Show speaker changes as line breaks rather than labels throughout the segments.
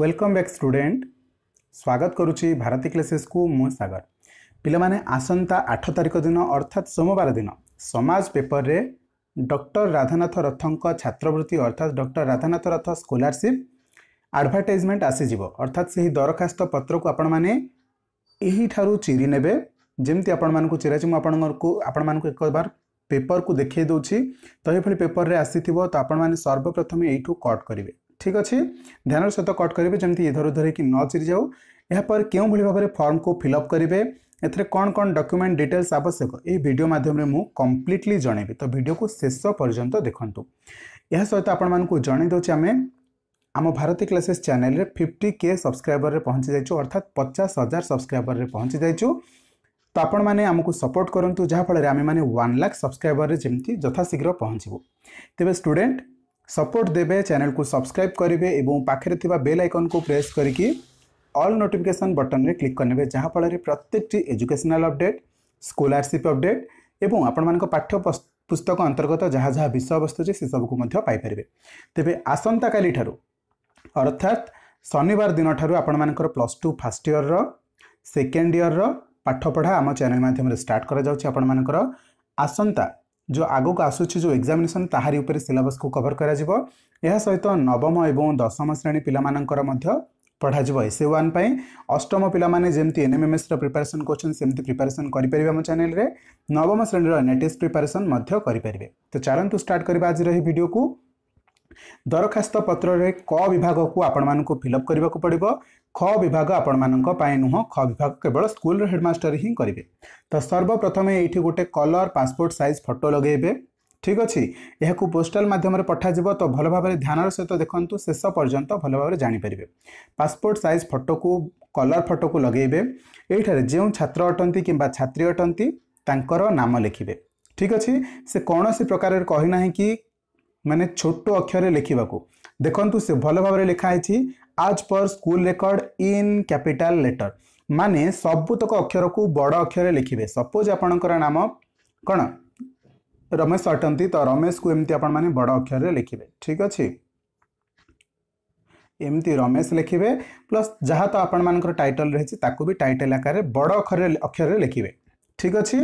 welcome बैक् student स्वागत करुच्ची Bharti classes को मु सगर पे आसंता आठ तारिख दिन अर्थात सोमवार दिन समाज पेपर रे डॉक्टर राधानाथ रथ छात्रवृत्ति अर्थात डॉक्टर राधानाथ रथ स्कॉलरशिप आडभटाइजमेंट आसीज अर्थात से ही दरखास्त पत्र को आपण मैंने चिरी ने जमी आपण मूँ चिराची मुझे आपण एक बार पेपर को देखे दूसरी तो यह पेपर में आसी थो आप सर्वप्रथमें यू कट करेंगे ठीक अच्छे ध्यान सहित कट करेंगे जमी इधर धरिकी न चिरी जाऊ क्यों के भाव में फर्म को फिलअप करेंगे एथेर कौन कौन डक्यूमेंट डिटेल्स आवश्यक ये भिडियो मध्यम मुझे कम्प्लीटली जनवि तो भिडियो को शेष पर्यटन देखु यह सहित आपण जनईदे आम आम भारती क्लासेस चैनल रे 50 के सब्सक्राइबर रे पहुंची जाइ अर्थात 50,000 हजार सब्सक्राइबर रे पहुंची जाइ तो आपण मैंने आमको सपोर्ट करूँ जहाँफल आम मैंने वन लाख सब्सक्राइबर में जमी यथाशीघ्र पहुँचबू तेज स्टूडेंट ସପୋର୍ଟ ଦେବେ ଚ୍ୟାନେଲକୁ ସବସ୍କ୍ରାଇବ୍ କରିବେ ଏବଂ ପାଖରେ ଥିବା ବେଲ୍ ଆଇକନ୍କୁ ପ୍ରେସ୍ କରିକି ଅଲ୍ ନୋଟିଫିକେସନ୍ ବଟନ୍ରେ କ୍ଲିକ୍ କରିନେବେ ଯାହାଫଳରେ ପ୍ରତ୍ୟେକଟି ଏଜୁକେସନାଲ୍ ଅପଡ଼େଟ୍ ସ୍କଲାରସିପ୍ ଅପଡ଼େଟ୍ ଏବଂ ଆପଣମାନଙ୍କ ପାଠ୍ୟ ପୁସ୍ତକ ଅନ୍ତର୍ଗତ ଯାହା ଯାହା ବିଷୟବସ୍ତୁ ଅଛି ସେସବୁକୁ ମଧ୍ୟ ପାଇପାରିବେ ତେବେ ଆସନ୍ତାକାଲିଠାରୁ ଅର୍ଥାତ୍ ଶନିବାର ଦିନଠାରୁ ଆପଣମାନଙ୍କର ପ୍ଲସ୍ ଟୁ ଫାର୍ଷ୍ଟ ଇୟର୍ର ସେକେଣ୍ଡ ଇୟର୍ର ପାଠପଢ଼ା ଆମ ଚ୍ୟାନେଲ୍ ମାଧ୍ୟମରେ ଷ୍ଟାର୍ଟ କରାଯାଉଛି ଆପଣମାନଙ୍କର ଆସନ୍ତା जो ଆଗକୁ ଆସୁଛି ଯେଉଁ ଏକ୍ଜାମିନେସନ୍ ତାହାରି ଉପରେ ସିଲାବସ୍କୁ କଭର୍ କରାଯିବ ଏହା ସହିତ ନବମ ଏବଂ ଦଶମ ଶ୍ରେଣୀ ପିଲାମାନଙ୍କର ମଧ୍ୟ ପଢ଼ାଯିବ ଏସ୍ଏ ୱାନ୍ ପାଇଁ ଅଷ୍ଟମ ପିଲାମାନେ ଯେମିତି ଏନ୍ଏମ୍ଏମ୍ଏସ୍ର ପ୍ରିପାରେସନ୍ କରୁଛନ୍ତି ସେମିତି ପ୍ରିପାରେସନ୍ କରିପାରିବେ ଆମ ଚ୍ୟାନେଲରେ ନବମ ଶ୍ରେଣୀର ନେଟେସ୍ ପ୍ରିପାରେସନ୍ ମଧ୍ୟ କରିପାରିବେ ତ ଚାଲନ୍ତୁ ଷ୍ଟାର୍ଟ କରିବା ଆଜିର ଏହି ଭିଡ଼ିଓକୁ ଦରଖାସ୍ତ ପତ୍ରରେ କ ବିଭାଗକୁ ଆପଣମାନଙ୍କୁ ଫିଲଅପ୍ କରିବାକୁ ପଡ଼ିବ ଖ ବିଭାଗ ଆପଣମାନଙ୍କ ପାଇଁ ନୁହଁ ଖ ବିଭାଗ କେବଳ ସ୍କୁଲର ହେଡ଼ମାଷ୍ଟର ହିଁ କରିବେ ତ ସର୍ବପ୍ରଥମେ ଏଇଠି ଗୋଟେ କଲର୍ ପାସପୋର୍ଟ ସାଇଜ୍ ଫଟୋ ଲଗାଇବେ ଠିକ୍ ଅଛି ଏହାକୁ ପୋଷ୍ଟାଲ ମାଧ୍ୟମରେ ପଠାଯିବ ତ ଭଲ ଭାବରେ ଧ୍ୟାନର ସହିତ ଦେଖନ୍ତୁ ଶେଷ ପର୍ଯ୍ୟନ୍ତ ଭଲ ଭାବରେ ଜାଣିପାରିବେ ପାସପୋର୍ଟ ସାଇଜ୍ ଫଟୋକୁ କଲର୍ ଫଟୋକୁ ଲଗାଇବେ ଏଇଠାରେ ଯେଉଁ ଛାତ୍ର ଅଟନ୍ତି କିମ୍ବା ଛାତ୍ରୀ ଅଟନ୍ତି ତାଙ୍କର ନାମ ଲେଖିବେ ଠିକ୍ ଅଛି ସେ କୌଣସି ପ୍ରକାରରେ କହିନାହିଁ କି ମାନେ ଛୋଟ ଅକ୍ଷରରେ ଲେଖିବାକୁ ଦେଖନ୍ତୁ ସେ ଭଲ ଭାବରେ ଲେଖାହେଇଛି as per school record in capital letter ମାନେ ସବୁତକ ଅକ୍ଷରକୁ ବଡ଼ ଅକ୍ଷରରେ ଲେଖିବେ ସପୋଜ୍ ଆପଣଙ୍କର ନାମ କ'ଣ ରମେଶ ଅଟନ୍ତି ତ ରମେଶକୁ ଏମିତି ଆପଣମାନେ ବଡ଼ ଅକ୍ଷରରେ ଲେଖିବେ ଠିକ୍ ଅଛି ଏମିତି ରମେଶ ଲେଖିବେ ପ୍ଲସ୍ ଯାହା ତ ଆପଣମାନଙ୍କର ଟାଇଟଲ୍ ରହିଛି ତାକୁ ବି ଟାଇଟଲ୍ ଆକାରରେ ବଡ଼ ଅକ୍ଷରରେ ଅକ୍ଷରରେ ଲେଖିବେ ଠିକ୍ ଅଛି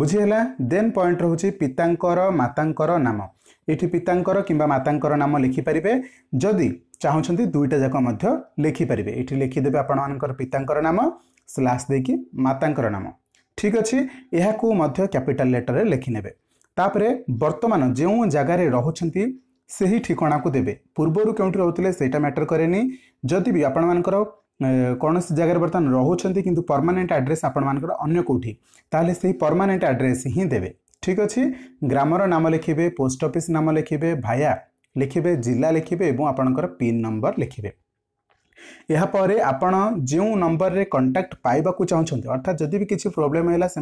ବୁଝିହେଲା ଦେନ୍ ପଏଣ୍ଟ ରହୁଛି ପିତାଙ୍କର ମାତାଙ୍କର ନାମ ଏଠି ପିତାଙ୍କର କିମ୍ବା ମାତାଙ୍କର ନାମ ଲେଖିପାରିବେ ଯଦି ଚାହୁଁଛନ୍ତି ଦୁଇଟା ଯାକ ମଧ୍ୟ ଲେଖିପାରିବେ ଏଠି ଲେଖିଦେବେ ଆପଣମାନଙ୍କର ପିତାଙ୍କର ନାମ ସ୍ଲାସ୍ ଦେଇକି ମାତାଙ୍କର ନାମ ଠିକ୍ ଅଛି ଏହାକୁ ମଧ୍ୟ କ୍ୟାପିଟାଲ୍ ଲେଟର୍ରେ ଲେଖିନେବେ ତାପରେ ବର୍ତ୍ତମାନ ଯେଉଁ ଜାଗାରେ ରହୁଛନ୍ତି ସେହି ଠିକଣାକୁ ଦେବେ ପୂର୍ବରୁ କେଉଁଠି ରହୁଥିଲେ ସେଇଟା ମ୍ୟାଟର୍ କରେନି ଯଦି ବି ଆପଣମାନଙ୍କର କୌଣସି ଜାଗାରେ ବର୍ତ୍ତମାନ ରହୁଛନ୍ତି କିନ୍ତୁ ପର୍ମାନେଣ୍ଟ ଆଡ୍ରେସ୍ ଆପଣମାନଙ୍କର ଅନ୍ୟ କେଉଁଠି ତାହେଲେ ସେହି ପର୍ମାନେଣ୍ଟ ଆଡ୍ରେସ୍ ହିଁ ଦେବେ ठीक अच्छे ग्रामर नाम लिखे पोस्टफिस् नाम लिखे भाया लिखे जिला लिखे और आपन नंबर लिखे यापर आप नंबर में कंटाक्ट पाइबा चाहते अर्थात जदि भी किसी प्रोब्लेम होगा से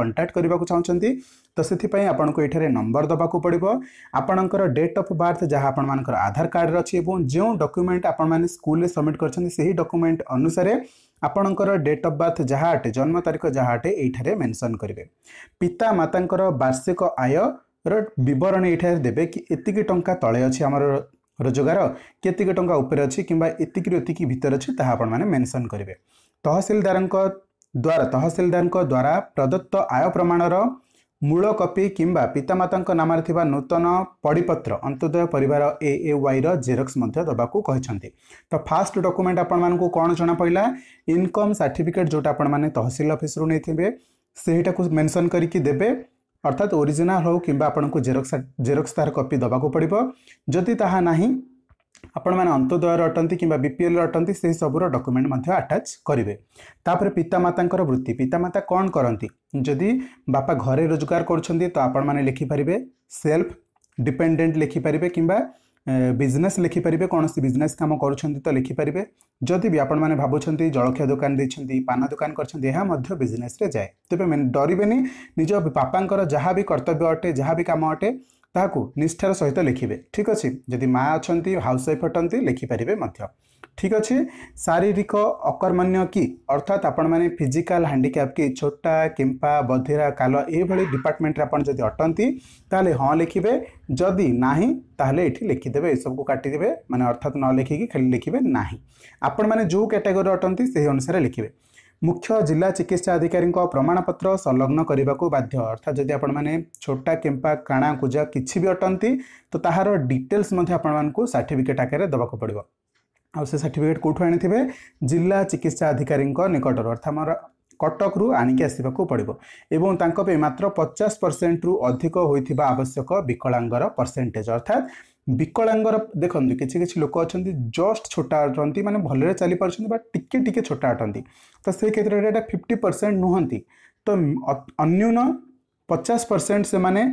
कंटाक्ट करने चाहते तो से आपको ये नंबर देवाक पड़ो आपणकर डेट अफ बार्थ जहाँ आपर आधार कार्ड अच्छी जो डक्यूमेंट आपल सबमिट कर डक्यूमेंट अनुसार ଆପଣଙ୍କର ଡେଟ୍ ଅଫ୍ ବାର୍ଥ ଯାହା ଅଟେ ଜନ୍ମ ତାରିଖ ଯାହା ଅଟେ ଏଇଠାରେ ମେନସନ୍ କରିବେ ପିତାମାତାଙ୍କର ବାର୍ଷିକ ଆୟର ବିବରଣୀ ଏଇଠାରେ ଦେବେ କି ଏତିକି ଟଙ୍କା ତଳେ ଅଛି ଆମର ରୋଜଗାର କେତିକି ଟଙ୍କା ଉପରେ ଅଛି କିମ୍ବା ଏତିକିରୁ ଏତିକି ଭିତରେ ଅଛି ତାହା ଆପଣମାନେ ମେନସନ୍ କରିବେ ତହସିଲଦାରଙ୍କ ଦ୍ୱାରା ତହସିଲଦାରଙ୍କ ଦ୍ୱାରା ପ୍ରଦତ୍ତ ଆୟ ପ୍ରମାଣର मूल कपि कि पितामाता नाम नूतन पड़ीपत्र अंत्योदय पर ए ए वाई रेरक्स तो फास्ट डक्यूमेंट आपण कौन जना पड़ा इनकम सार्टिफिकेट जो आपने तहसिल अफिस्रु नहीं सहीटा को मेनसन करी देते अर्थात ओरिजिनाल हो कि आपको जेरक्स जेरक्स तार कपी देवाक पड़ जदिता ଆପଣମାନେ ଅନ୍ତୋଦୟରେ ଅଟନ୍ତି କିମ୍ବା ବିପିଏଲ୍ରେ ଅଟନ୍ତି ସେହି ସବୁର ଡକୁମେଣ୍ଟ ମଧ୍ୟ ଆଟାଚ୍ କରିବେ ତାପରେ ପିତାମାତାଙ୍କର ବୃତ୍ତି ପିତାମାତା କ'ଣ କରନ୍ତି ଯଦି ବାପା ଘରେ ରୋଜଗାର କରୁଛନ୍ତି ତ ଆପଣମାନେ ଲେଖିପାରିବେ ସେଲ୍ଫ ଡିପେଣ୍ଡେଣ୍ଟ ଲେଖିପାରିବେ କିମ୍ବା ବିଜନେସ୍ ଲେଖିପାରିବେ କୌଣସି ବିଜନେସ୍ କାମ କରୁଛନ୍ତି ତ ଲେଖିପାରିବେ ଯଦି ବି ଆପଣମାନେ ଭାବୁଛନ୍ତି ଜଳଖିଆ ଦୋକାନ ଦେଇଛନ୍ତି ପାନ ଦୋକାନ କରିଛନ୍ତି ଏହା ମଧ୍ୟ ବିଜନେସ୍ରେ ଯାଏ ତେବେ ଡରିବେନି ନିଜ ବାପାଙ୍କର ଯାହା ବି କର୍ତ୍ତବ୍ୟ ଅଟେ ଯାହା ବି କାମ ଅଟେ निष्ठार सहित लिखे ठीक अच्छे जदि माँ अच्छा हाउस वाइफ अटंती लिखिपर ठीक अच्छे शारीरिक अकर्मण्य कि अर्थात आपण मैंने फिजिकाल हांडिकाप कि छोटा किंपा बधिरा काल ये डिपार्टमेंट जदि अटंती ताले हाँ लिखे जदि ना ताल ये लिखिदे ये सब काटिदे मैंने अर्थात न लिखिकी खाली लिखे ना आपण मैंने जो कैटेगरी अटंती से अनुसार लिखे ମୁଖ୍ୟ ଜିଲ୍ଲା ଚିକିତ୍ସା ଅଧିକାରୀଙ୍କ ପ୍ରମାଣପତ୍ର ସଂଲଗ୍ନ କରିବାକୁ ବାଧ୍ୟ ଅର୍ଥାତ୍ ଯଦି ଆପଣମାନେ ଛୋଟା କିମ୍ବା କାଣା କୁଜା କିଛି ବି ଅଟନ୍ତି ତ ତାହାର ଡିଟେଲ୍ସ ମଧ୍ୟ ଆପଣମାନଙ୍କୁ ସାର୍ଟିଫିକେଟ୍ ଆକାରରେ ଦେବାକୁ ପଡ଼ିବ ଆଉ ସେ ସାର୍ଟିଫିକେଟ୍ କେଉଁଠୁ ଆଣିଥିବେ ଜିଲ୍ଲା ଚିକିତ୍ସା ଅଧିକାରୀଙ୍କ ନିକଟରୁ ଅର୍ଥାତ୍ ଆମର କଟକରୁ ଆଣିକି ଆସିବାକୁ ପଡ଼ିବ ଏବଂ ତାଙ୍କ ପାଇଁ ମାତ୍ର ପଚାଶ ପରସେଣ୍ଟରୁ ଅଧିକ ହୋଇଥିବା ଆବଶ୍ୟକ ବିକଳାଙ୍ଗର ପରସେଣ୍ଟେଜ୍ ଅର୍ଥାତ୍ विकलांगर देखु किसी किसी लोक अच्छा जस्ट छोटा अटंती मैंने भले चली पार्टी टिके टे छोटा अटंती तो से क्षेत्र में फिफ्टी परसेंट नुहंती तो अन्न पचास परसेंट से मैंने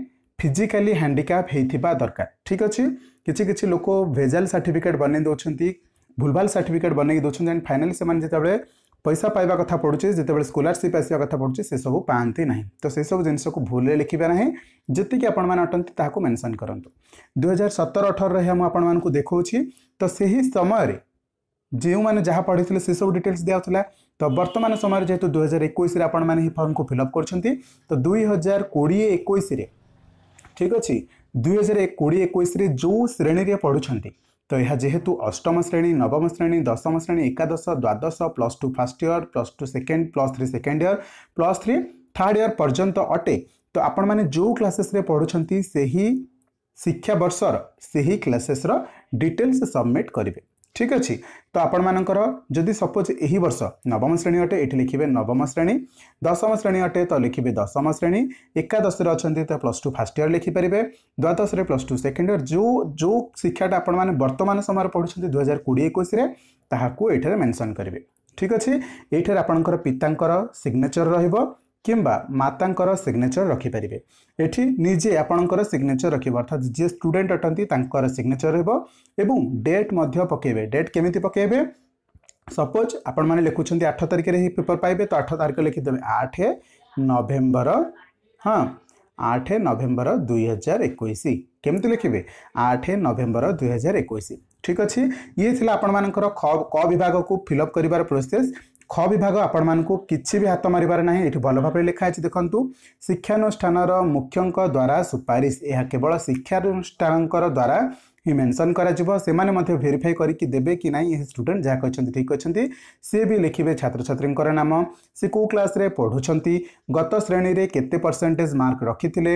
फिजिकाली हैंडिकाप होता दरकार ठीक अच्छे किसी किसी लोक भेजाल सार्टिफिकेट बनई दौर भूलभाल सार्टिफिकेट बनई दौर फाइनाली से जितेबाला पैसा पाइबा कथ पढ़ुचे जिते बड़े स्कलारसीप आसवा कथ पढ़ुचे से सब पाती ना तो से सब जिनस भूल लिखे ना जीक आपण मैंने अटंती मेनसन करूँ दुई हजार सतर अठर रहा मुझे आप देखा तो से समय जो मैंने जहाँ पढ़ी थे से सब डिटेल्स दिखाला तो बर्तमान समय जेहे दुई हजार एक आपण मैंने फर्म को फिलअप कर दुई हजार कोड़े एक ठीक अच्छे दुई हजार कोड़े एक जो श्रेणी पढ़ुंट तो यह जेहेतु अष्टम श्रेणी नवम श्रेणी दशम श्रेणी एकादश द्वादश plus two first year plus two second plus three second year plus three third year पर्यंत अटे तो आपण मैंने जो क्लासेस पढ़ुंट से ही शिक्षा बर्षर से ही क्लासेस डिटेल्स सबमिट करेंगे ঠিক ଅଛି ତ ଆପଣମାନଙ୍କର ଯଦି ସପୋଜ୍ ଏହି ବର୍ଷ ନବମ ଶ୍ରେଣୀ ଅଟେ ଏଠି ଲେଖିବେ ନବମ ଶ୍ରେଣୀ ଦଶମ ଶ୍ରେଣୀ ଅଟେ ତ ଲେଖିବେ ଦଶମ ଶ୍ରେଣୀ ଏକାଦଶରେ ଅଛନ୍ତି ତ ପ୍ଲସ୍ ଟୁ ଫାର୍ଷ୍ଟ ଇୟର୍ ଲେଖିପାରିବେ ଦ୍ୱାଦଶରେ ପ୍ଲସ୍ ଟୁ ସେକେଣ୍ଡ ଇୟର୍ ଯେଉଁ ଯେଉଁ ଶିକ୍ଷାଟା ଆପଣମାନେ ବର୍ତ୍ତମାନ ସମୟରେ ପଢ଼ୁଛନ୍ତି ଦୁଇହଜାର କୋଡ଼ିଏ ଏକୋଇଶରେ ତାହାକୁ ଏଠାରେ ମେନସନ୍ କରିବେ ଠିକ୍ ଅଛି ଏଇଠାରେ ଆପଣଙ୍କର ପିତାଙ୍କର ସିଗ୍ନେଚର୍ ରହିବ কিংবা ମାତାଙ୍କର ସିଗ୍ନେଚର୍ ରଖିପାରିବେ ଏଠି ନିଜେ ଆପଣଙ୍କର ସିଗ୍ନେଚର୍ ରଖିବ ଅର୍ଥାତ୍ ଯିଏ ଷ୍ଟୁଡେଣ୍ଟ ଅଟନ୍ତି ତାଙ୍କର ସିଗ୍ନେଚର୍ ହେବ ଏବଂ ଡେଟ୍ ମଧ୍ୟ ପକାଇବେ ଡେଟ୍ କେମିତି ପକାଇବେ ସପୋଜ୍ ଆପଣମାନେ ଲେଖୁଛନ୍ତି ଆଠ ତାରିଖରେ ହିଁ ପେପର୍ ପାଇବେ ତ ଆଠ ତାରିଖ ଲେଖିଦେବେ ଆଠ ନଭେମ୍ବର ହଁ ଆଠ ନଭେମ୍ବର ଦୁଇହଜାର ଏକୋଇଶ କେମିତି ଲେଖିବେ ଆଠ ନଭେମ୍ବର ଦୁଇହଜାର ଏକୋଇଶ ଠିକ୍ ଅଛି ଇଏ ଥିଲା ଆପଣମାନଙ୍କର ଖ କ ବିଭାଗକୁ ଫିଲ୍ଅପ୍ କରିବାର ପ୍ରୋସେସ୍ খ ବିଭାଗ ଆପଣମାନଙ୍କୁ କିଛି ବି ହାତ ମାରିବାର ନାହିଁ ଏଠି ଭଲ ଭାବରେ ଲେଖା ଅଛି ଦେଖନ୍ତୁ ଶିକ୍ଷାନୁଷ୍ଠାନର ମୁଖ୍ୟଙ୍କ ଦ୍ୱାରା ସୁପାରିଶ ଏହା କେବଳ ଶିକ୍ଷାନୁଷ୍ଠାନଙ୍କର ଦ୍ୱାରା ହିଁ ମେନସନ୍ କରାଯିବ ସେମାନେ ମଧ୍ୟ ଭେରିଫାଇ କରିକି ଦେବେ କି ନାହିଁ ଏହି ଷ୍ଟୁଡେଣ୍ଟ ଯାହା କହିଛନ୍ତି ଠିକ୍ ଅଛନ୍ତି ସିଏ ବି ଲେଖିବେ ଛାତ୍ରଛାତ୍ରୀଙ୍କର ନାମ ସେ କେଉଁ କ୍ଲାସ୍ରେ ପଢ଼ୁଛନ୍ତି ଗତ ଶ୍ରେଣୀରେ କେତେ ପରସେଣ୍ଟେଜ୍ ମାର୍କ ରଖିଥିଲେ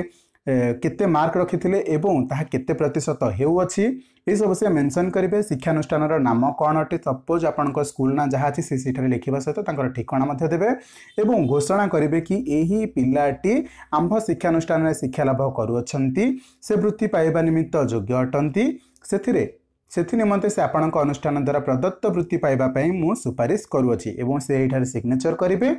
କେତେ ମାର୍କ ରଖିଥିଲେ ଏବଂ ତାହା କେତେ ପ୍ରତିଶତ ହେଉଅଛି प्लीज अवश्य मेनसन करेंगे शिक्षानुष्ठान नाम कौन अटे सपोज आपण स्कूल ना जहाँ अच्छी से लिखा सहित ठिकणा देवे और घोषणा करेंगे कि यही पिलाटी आंभ शिक्षानुष्ठान शिक्षालाभ करुँच से वृत्ति पाइबा निमित्त योग्य अटंती ସେଥିରେ ସେଥି ନିମନ୍ତେ ସେ ଆପଣଙ୍କ ଅନୁଷ୍ଠାନ ଦ୍ୱାରା ପ୍ରଦତ୍ତ ବୃତ୍ତି ପାଇବା ପାଇଁ ମୁଁ ସୁପାରିଶ କରୁଅଛି ଏବଂ ସେ ଏଇଠାରେ ସିଗ୍ନେଚର୍ କରିବେ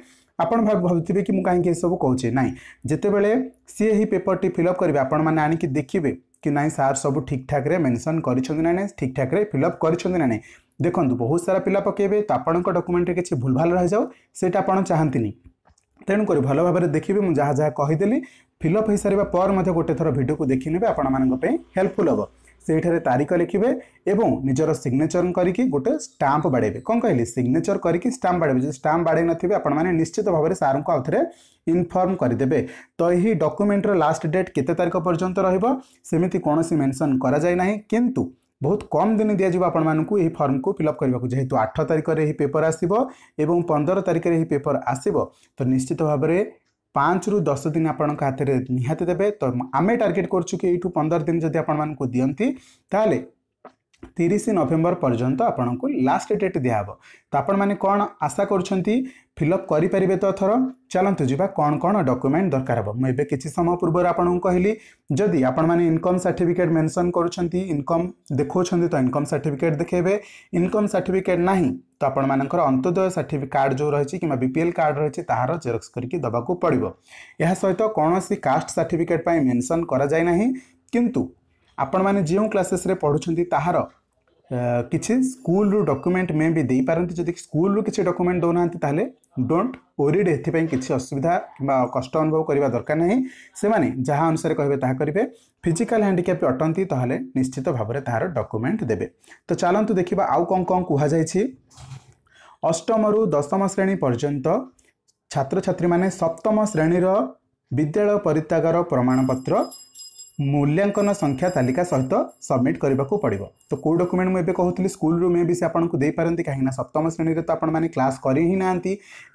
ଆପଣ ଭାବୁଥିବେ କି ମୁଁ କାହିଁକି ଏସବୁ କହୁଛି ନାହିଁ ଯେତେବେଳେ ସିଏ ଏହି ପେପରଟି ଫିଲ୍ଅପ୍ କରିବେ ଆପଣମାନେ ଆଣିକି ଦେଖିବେ କି ନାଇଁ ସାର୍ ସବୁ ଠିକ୍ ଠାକ୍ରେ ମେନସନ୍ କରିଛନ୍ତି ନା ନାହିଁ ଠିକ୍ ଠାକ୍ରେ ଫିଲ୍ଅପ୍ କରିଛନ୍ତି ନା ନାହିଁ ଦେଖନ୍ତୁ ବହୁତ ସାରା ପିଲା ପକାଇବେ ତ ଆପଣଙ୍କ ଡକୁମେଣ୍ଟରେ କିଛି ଭୁଲଭାଲ ରହିଯାଉ ସେଇଟା ଆପଣ ଚାହାନ୍ତିନି ତେଣୁକରି ଭଲ ଭାବରେ ଦେଖିବେ ମୁଁ ଯାହା ଯାହା କହିଦେଲି ଫିଲ୍ଅପ୍ ହୋଇସାରିବା ପରେ ମଧ୍ୟ ଗୋଟେ ଥର ଭିଡ଼ିଓକୁ ଦେଖିନେବେ ଆପଣମାନଙ୍କ ପାଇଁ ହେଲ୍ପଫୁଲ୍ ହେବ সেই ঠারে তারিখ লিখিবে এবং নিজৰ সিগনেচার কৰিকে গটে ষ্ট্যাম্প বাঢ়িবে কোন কাইল সিগনেচার কৰিকে ষ্ট্যাম্প বাঢ়িবে ষ্ট্যাম্প বাঢ়ি নথিবে আপোন মানে নিশ্চিতভাৱে SAR কাউতৰে ইনফর্ম কৰি দেবে তো ইহি ডক्युমেন্টৰ লাষ্ট ডেট কিটা তারিখ পৰ্যন্ত ৰহিব সেমিতি কোনসী মেনচন কৰা যায় নাই কিন্তু বহুত কম দিন দিয়া দিব আপোন মানুকো এই ফৰ্মক ফিল আপ কৰিবাক যহেতু 8 তারিখৰে এই পেপাৰ আহিবো এবং 15 তারিখৰে এই পেপাৰ আহিবো তো নিশ্চিতভাৱে ପାଞ୍ଚରୁ ଦଶ ଦିନ ଆପଣଙ୍କ ହାତରେ ନିହାତି ଦେବେ ତ ଆମେ ଟାର୍ଗେଟ୍ କରୁଛୁ କି ଏଇଠୁ ପନ୍ଦର ଦିନ ଯଦି ଆପଣମାନଙ୍କୁ ଦିଅନ୍ତି ତାହେଲେ तीस नवेम्बर पर्यटन आपन को लास्ट डेट दिहब तो आपण मैंने कौन आशा कर फिलअप करें तो थर चलत जा कौन कौन डक्यूमेंट दरकार हे मुझे किसी समय पूर्व आपको कहली जदि आपण इनकम सार्टिफिकेट मेनसन करकम देखा तो इनकम सार्टिफिकेट देखे इनकम सार्टिफिकेट ना तो आपण मानक अंतोदय सार्टिफिक कार्ड जो रही कि बीपीएल कार्ड रही तहार जेरक्स करके देवाक पड़ो सहित कौन सी कास्ट सार्टिफिकेट मेनसन कराए किंतु ଆପଣମାନେ ଯେଉଁ କ୍ଲାସେସ୍ରେ ପଢ଼ୁଛନ୍ତି ତାହାର କିଛି ସ୍କୁଲରୁ ଡକୁମେଣ୍ଟ ମେ ବି ଦେଇପାରନ୍ତି ଯଦି ସ୍କୁଲରୁ କିଛି ଡକୁମେଣ୍ଟ ଦେଉନାହାନ୍ତି ତାହେଲେ ଡୋଣ୍ଟ ଓରିଡ୍ ଏଥିପାଇଁ କିଛି ଅସୁବିଧା କିମ୍ବା କଷ୍ଟ ଅନୁଭବ କରିବା ଦରକାର ନାହିଁ ସେମାନେ ଯାହା ଅନୁସାରେ କହିବେ ତାହା କରିବେ ଫିଜିକାଲ୍ ହ୍ୟାଣ୍ଡିକ୍ୟାପ୍ ଅଟନ୍ତି ତାହେଲେ ନିଶ୍ଚିତ ଭାବରେ ତାହାର ଡକୁମେଣ୍ଟ ଦେବେ ତ ଚାଲନ୍ତୁ ଦେଖିବା ଆଉ କ'ଣ କ'ଣ କୁହାଯାଇଛି ଅଷ୍ଟମରୁ ଦଶମ ଶ୍ରେଣୀ ପର୍ଯ୍ୟନ୍ତ ଛାତ୍ରଛାତ୍ରୀମାନେ ସପ୍ତମ ଶ୍ରେଣୀର ବିଦ୍ୟାଳୟ ପରିତ୍ୟାଗର ପ୍ରମାଣପତ୍ର मूल्यांकन संख्या तालिका सहित सबमिट करने को पड़ तो कोई डकुमेंट मुझे कहूँ स्कूल रू मे भी आपको दे पारती कहीं सप्तम श्रेणी में तो आपने क्लास कर ही ना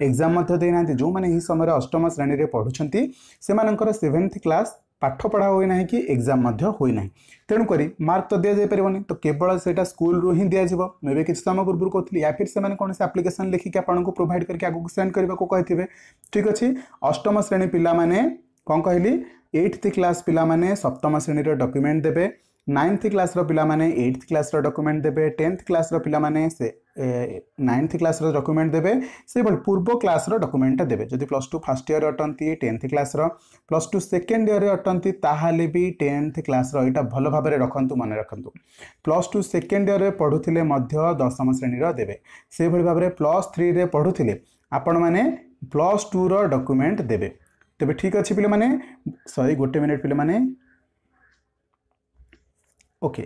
एक्जाम जो मैंने समय अष्टम श्रेणी में पढ़ुंट से मर सेन्थ क्लास पाठ पढ़ा होना कि एग्जाम होना तेणुक मार्क तो दि जापरि तो केवल से स्कूल रू हिं दिजाव मे भी किसी समय पूर्व कहती या फिर से कौन से आप्लिकेसन लिखिक आपको प्रोभाइड करके आगे सेंड करने को कहते हैं ठीक अच्छे अष्टम श्रेणी पिला କ'ଣ କହିଲି ଏଇଟ୍ଥ କ୍ଲାସ୍ ପିଲାମାନେ ସପ୍ତମ ଶ୍ରେଣୀର ଡକ୍ୟୁମେଣ୍ଟ ଦେବେ ନାଇନ୍ଥ କ୍ଲାସ୍ର ପିଲାମାନେ ଏଇଟ୍ଥ କ୍ଲାସ୍ର ଡକ୍ୟୁମେଣ୍ଟ ଦେବେ ଟେନ୍ଥ କ୍ଲାସ୍ର ପିଲାମାନେ ସେ ନାଇନ୍ଥ କ୍ଲାସ୍ର ଡକ୍ୟୁମେଣ୍ଟ ଦେବେ ସେଭଳି ପୂର୍ବ କ୍ଲାସ୍ର ଡକ୍ୟୁମେଣ୍ଟଟା ଦେବେ ଯଦି ପ୍ଲସ୍ ଟୁ ଫାର୍ଷ୍ଟ ଇୟର୍ ଅଟନ୍ତି ଟେନ୍ଥ କ୍ଲାସ୍ର ପ୍ଲସ୍ ଟୁ ସେକେଣ୍ଡ ଇୟର୍ରେ ଅଟନ୍ତି ତାହେଲେ ବି ଟେନ୍ଥ କ୍ଲାସ୍ର ଏଇଟା ଭଲ ଭାବରେ ରଖନ୍ତୁ ମନେ ରଖନ୍ତୁ ପ୍ଲସ୍ ଟୁ ସେକେଣ୍ଡ ଇୟର୍ରେ ପଢ଼ୁଥିଲେ ମଧ୍ୟ ଦଶମ ଶ୍ରେଣୀର ଦେବେ ସେଭଳି ଭାବରେ ପ୍ଲସ୍ ଥ୍ରୀରେ ପଢ଼ୁଥିଲେ ଆପଣମାନେ ପ୍ଲସ୍ ଟୁର ଡକ୍ୟୁମେଣ୍ଟ ଦେବେ तेज ठीक अच्छे पे सरी गोटे मिनिट पे ओके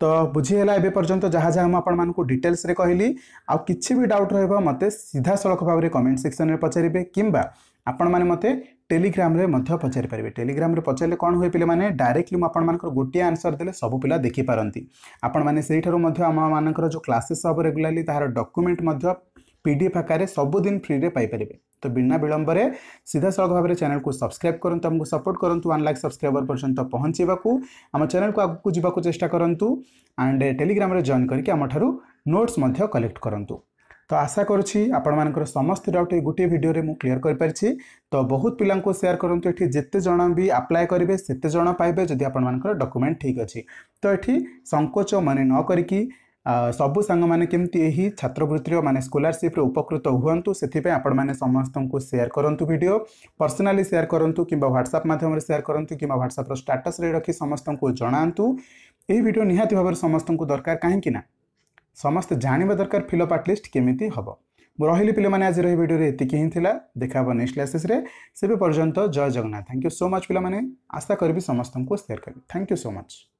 तो बुझीगला एवं पर्यटन जहाँ जहाँ मुझे डिटेल्स कहली आ कि भी डाउट रहा मत सीधा सड़ख भाव में कमेंट सेक्शन में पचारे किंवा आपण मैंने मत टेलीग्राम पचारिपारे टेलीग्राम पचारे कौन हुए पे डायरेक्टली मुझे गोटे आनसर देने सब पिला देखिपारती आपठ जो क्लासेस हम रेगुला तरह डक्यूमेंट পিডিএফ আকারে সবুদিন ফ্রিরে পাইপারে তো বিনা বিলম্বরে সিধাসলখ ভাবে চ্যানেলকে সবসক্রাইব করতু আমি সপোর্ট করতু ওয়ান লাখ সবসক্রাইবর পর্যন্ত পৌঁছাইবাকু আমার চ্যানেলকে আগুক যাওয়া চেষ্টা করতু আন্ড টেলিগ্রামে জয়েন করি আমার নোটস কলেক্ট করতু তো আশা করছি আপনার সমস্ত ডাউট এই গোটিয়ে ভিডিওরে মু ক্লিয়ার করে পারিছি তো বহুত পিলাঙ্কু সেয়ার করতু এটি যেতে জন বি আপ্লাই করবে সেতে জন পাইবে যদি আপনার ডকুমেন্ট ঠিক আছে তো এটি সংকোচ মানে ন করিকি ସବୁ ସାଙ୍ଗମାନେ କେମିତି ଏହି ଛାତ୍ରବୃତ୍ତିର ମାନେ ସ୍କଲାରସିପ୍ରେ ଉପକୃତ ହୁଅନ୍ତୁ ସେଥିପାଇଁ ଆପଣମାନେ ସମସ୍ତଙ୍କୁ ସେୟାର କରନ୍ତୁ ଭିଡ଼ିଓ ପର୍ସନାଲି ସେୟାର କରନ୍ତୁ କିମ୍ବା ହ୍ୱାଟ୍ସଆପ୍ ମାଧ୍ୟମରେ ସେୟାର କରନ୍ତୁ କିମ୍ବା ହ୍ୱାଟ୍ସଆପ୍ର ଷ୍ଟାଟସ୍ରେ ରଖି ସମସ୍ତଙ୍କୁ ଜଣାନ୍ତୁ ଏହି ଭିଡ଼ିଓ ନିହାତି ଭାବରେ ସମସ୍ତଙ୍କୁ ଦରକାର କାହିଁକି ନା ସମସ୍ତେ ଜାଣିବା ଦରକାର ଫିଲଅପ୍ ଆଟଲିଷ୍ଟ କେମିତି ହେବ ମୁଁ ରହିଲି ପିଲାମାନେ ଆଜିର ଏହି ଭିଡ଼ିଓରେ ଏତିକି ହିଁ ଥିଲା ଦେଖା ହେବ ନେକ୍ସଟ କ୍ଲାସେସ୍ରେ ସେବେ ପର୍ଯ୍ୟନ୍ତ ଜୟ Jagannath thank you so much ପିଲାମାନେ ଆଶା କରିବି ସମସ୍ତଙ୍କୁ ସେୟାର କରିବି ଥ୍ୟାଙ୍କ ୟୁ ସୋ ମଚ୍